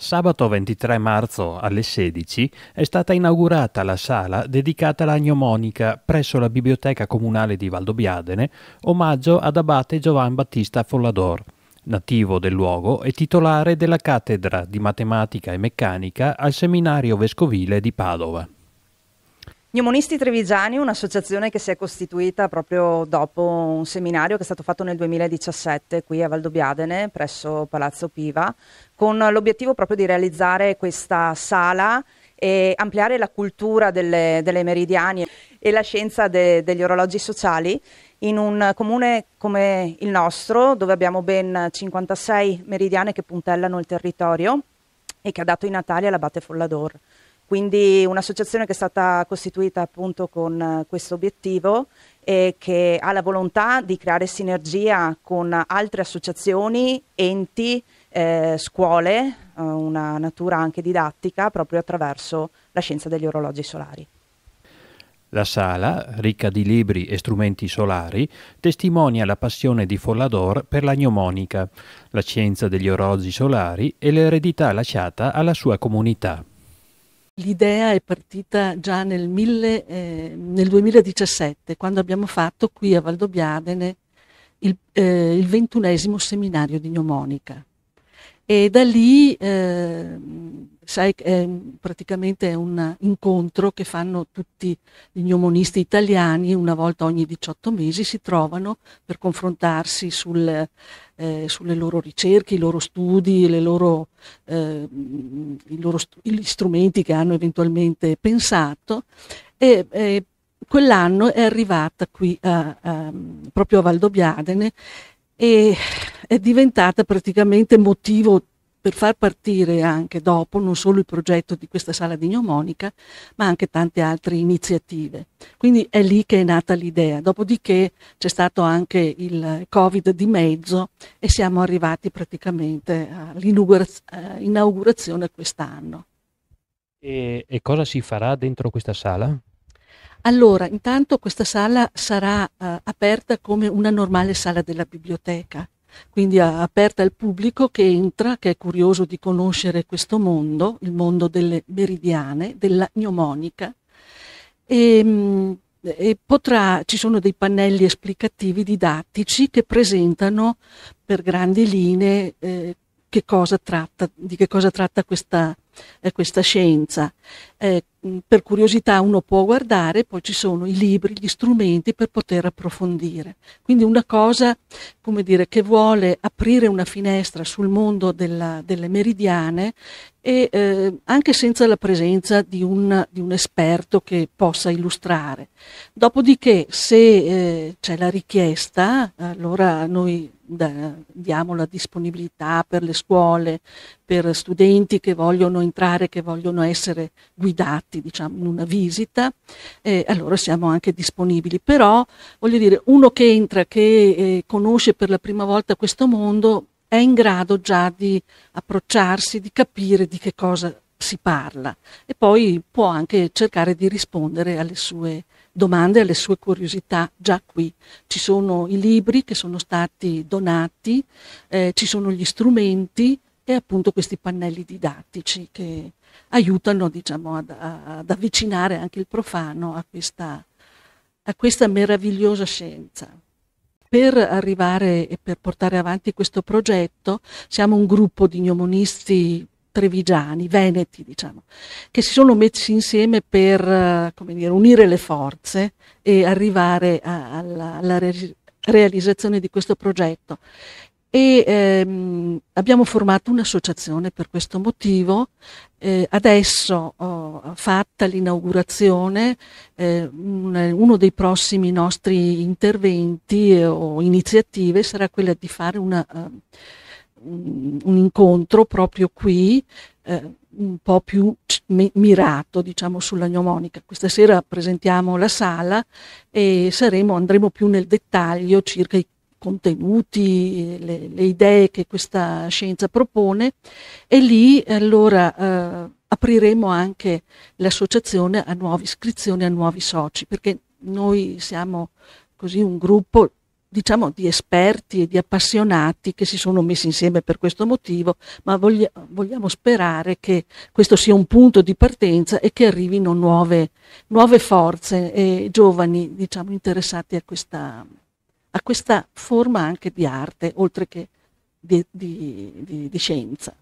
Sabato 23 marzo alle 16 è stata inaugurata la sala dedicata alla gnomonica presso la Biblioteca Comunale di Valdobiadene, omaggio ad abate Giovan Battista Follador, nativo del luogo e titolare della cattedra di matematica e meccanica al seminario vescovile di Padova. Gli Pneumonisti Trevigiani, un'associazione che si è costituita proprio dopo un seminario che è stato fatto nel 2017 qui a Valdobbiadene presso Palazzo Piva, con l'obiettivo proprio di realizzare questa sala e ampliare la cultura delle, delle meridiane e la scienza de, degli orologi sociali in un comune come il nostro, dove abbiamo ben 56 meridiane che puntellano il territorio e che ha dato i natali all'abate Follador. Quindi un'associazione che è stata costituita appunto con eh, questo obiettivo e che ha la volontà di creare sinergia con altre associazioni, enti, eh, scuole, eh, una natura anche didattica proprio attraverso la scienza degli orologi solari. La sala, ricca di libri e strumenti solari, testimonia la passione di Follador per la gnomonica, la scienza degli orologi solari e l'eredità lasciata alla sua comunità l'idea è partita già nel, mille, eh, nel, 2017, quando abbiamo fatto qui a Valdobbiadene il, eh, il ventunesimo seminario di gnomonica e da lì eh, sai, è praticamente un incontro che fanno tutti gli gnomonisti italiani, una volta ogni 18 mesi si trovano per confrontarsi sul, eh, sulle loro ricerche, i loro studi, loro, eh, i loro st- gli strumenti che hanno eventualmente pensato. E, eh, quell'anno è arrivata qui a, a, proprio a Valdobbiadene e è diventata praticamente motivo per far partire anche dopo non solo il progetto di questa sala di gnomonica, ma anche tante altre iniziative. Quindi è lì che è nata l'idea. Dopodiché c'è stato anche il Covid di mezzo e siamo arrivati praticamente all'inaugurazione eh, quest'anno. E, e, cosa si farà dentro questa sala? Allora, intanto questa sala sarà uh, aperta come una normale sala della biblioteca quindi aperta al pubblico che entra, che è curioso di conoscere questo mondo, il mondo delle meridiane, della gnomonica, e, ehm, e potrà, ci sono dei pannelli esplicativi didattici che presentano per grandi linee eh, che cosa tratta, di che cosa tratta questa, eh, questa scienza. Eh, mm, per curiosità uno può guardare, poi ci sono i libri, gli strumenti per poter approfondire. Quindi una cosa, come dire, che vuole aprire una finestra sul mondo della, delle meridiane e eh, anche senza la presenza di un, di un, esperto che possa illustrare. Dopodiché se eh, c'è la richiesta, allora noi da, diamo la disponibilità per le scuole, per studenti che vogliono entrare, che vogliono essere guidati diciamo, in una visita, eh, allora siamo anche disponibili. Però, voglio dire, uno che entra, che eh, conosce per la prima volta questo mondo, è in grado già di approcciarsi, di capire di che cosa si parla e poi può anche cercare di rispondere alle sue domande domande alle sue curiosità già qui. Ci sono i libri che sono stati donati, eh, ci sono gli strumenti e appunto questi pannelli didattici che aiutano diciamo, ad, ad, avvicinare anche il profano a questa, a questa meravigliosa scienza. Per arrivare e per portare avanti questo progetto siamo un gruppo di gnomonisti trevigiani, veneti diciamo, che si sono messi insieme per eh, dire, unire le forze e arrivare a, alla, alla re realizzazione di questo progetto. E, ehm, abbiamo formato un'associazione per questo motivo. Eh, adesso ho fatta l'inaugurazione, eh, uno dei prossimi nostri interventi o iniziative sarà quella di fare una... Uh, un incontro proprio qui, eh, un po' più mirato diciamo, sulla gnomonica. Questa sera presentiamo la sala e saremo, andremo più nel dettaglio circa i contenuti, le, le idee che questa scienza propone e lì allora eh, apriremo anche l'associazione a nuove iscrizioni, a nuovi soci, perché noi siamo così un gruppo diciamo di esperti e di appassionati che si sono messi insieme per questo motivo, ma voglia, vogliamo sperare che questo sia un punto di partenza e che arrivino nuove, nuove forze e giovani diciamo, interessati a questa, a questa, forma anche di arte, oltre che di, di, di, di scienza.